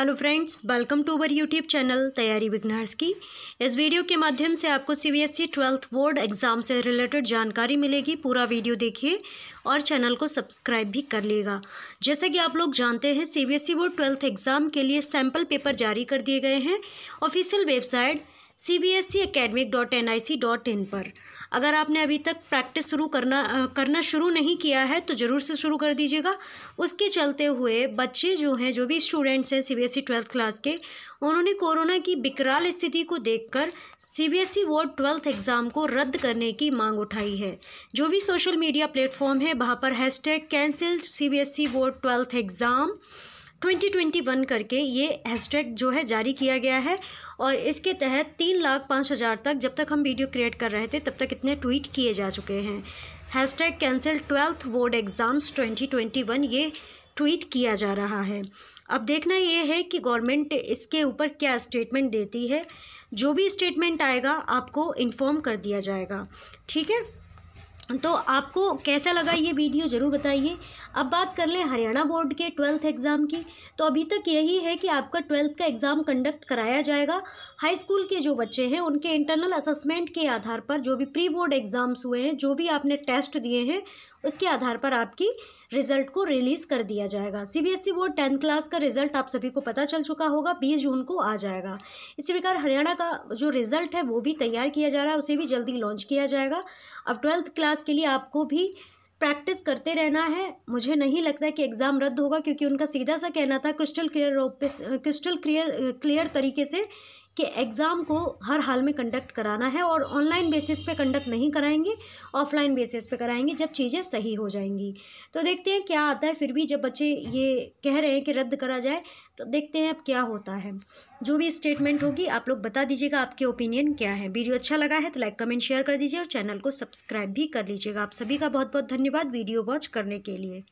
hello friends welcome to our YouTube channel तैयारी विघ्नार्स की इस वीडियो के माध्यम से आपको C B S E twelfth board exam से रिलेटेड जानकारी मिलेगी पूरा वीडियो देखिए और चैनल को सब्सक्राइब भी कर लेगा जैसे कि आप लोग जानते हैं C B S E board twelfth exam के लिए सैम्पल पेपर जारी कर दिए गए हैं official website C B S academic dot N I C dot in पर अगर आपने अभी तक प्रैक्टिस शुरू करना करना शुरू नहीं किया है तो ज़रूर से शुरू कर दीजिएगा उसके चलते हुए बच्चे जो हैं जो भी स्टूडेंट्स हैं C B S E twelfth class के उन्होंने कोरोना की बिकराल स्थिति को देखकर सीबीएसई बोर्ड ट्वेल्थ एग्ज़ाम को रद्द करने की मांग उठाई है जो भी सोशल मीडिया प्लेटफॉर्म है वहाँ पर hash tag cancel C board twelfth exam 2021 करके ये हैशटैग जो है जारी किया गया है और इसके तहत तीन लाख पाँच हज़ार तक जब तक हम वीडियो क्रिएट कर रहे थे तब तक इतने ट्वीट किए जा चुके हैं hash tag cancel twelfth board exams 2021 ये ट्वीट किया जा रहा है अब देखना ये है कि गवर्नमेंट इसके ऊपर क्या स्टेटमेंट देती है जो भी स्टेटमेंट आएगा आपको इन्फॉर्म कर दिया जाएगा ठीक है तो आपको कैसा लगा ये वीडियो ज़रूर बताइए अब बात कर लें हरियाणा बोर्ड के ट्वेल्थ एग्ज़ाम की तो अभी तक यही है कि आपका ट्वेल्थ का एग्ज़ाम कंडक्ट कराया जाएगा हाई स्कूल के जो बच्चे हैं उनके इंटरनल असेसमेंट के आधार पर जो भी प्री बोर्ड एग्ज़ाम्स हुए हैं जो भी आपने टेस्ट दिए हैं उसके आधार पर आपकी रिजल्ट को रिलीज़ कर दिया जाएगा CBSE board e tenth class का रिजल्ट आप सभी को पता चल चुका होगा बीस जून को आ जाएगा इसी प्रकार हरियाणा का जो रिजल्ट है वो भी तैयार किया जा रहा है उसे भी जल्दी लॉन्च किया जाएगा अब ट्वेल्थ क्लास के लिए आपको भी प्रैक्टिस करते रहना है मुझे नहीं लगता कि एग्ज़ाम रद्द होगा क्योंकि उनका सीधा सा कहना था crystal clear crystal clear clear तरीके से कि एग्ज़ाम को हर हाल में कंडक्ट कराना है और ऑनलाइन बेसिस पे कंडक्ट नहीं कराएंगे ऑफलाइन बेसिस पे कराएंगे जब चीज़ें सही हो जाएंगी तो देखते हैं क्या आता है फिर भी जब बच्चे ये कह रहे हैं कि रद्द करा जाए तो देखते हैं अब क्या होता है जो भी स्टेटमेंट होगी आप लोग बता दीजिएगा आपके ओपिनियन क्या है वीडियो अच्छा लगा है तो लाइक कमेंट शेयर कर दीजिए और चैनल को सब्सक्राइब भी कर लीजिएगा आप सभी का बहुत बहुत धन्यवाद वीडियो वॉच करने के लिए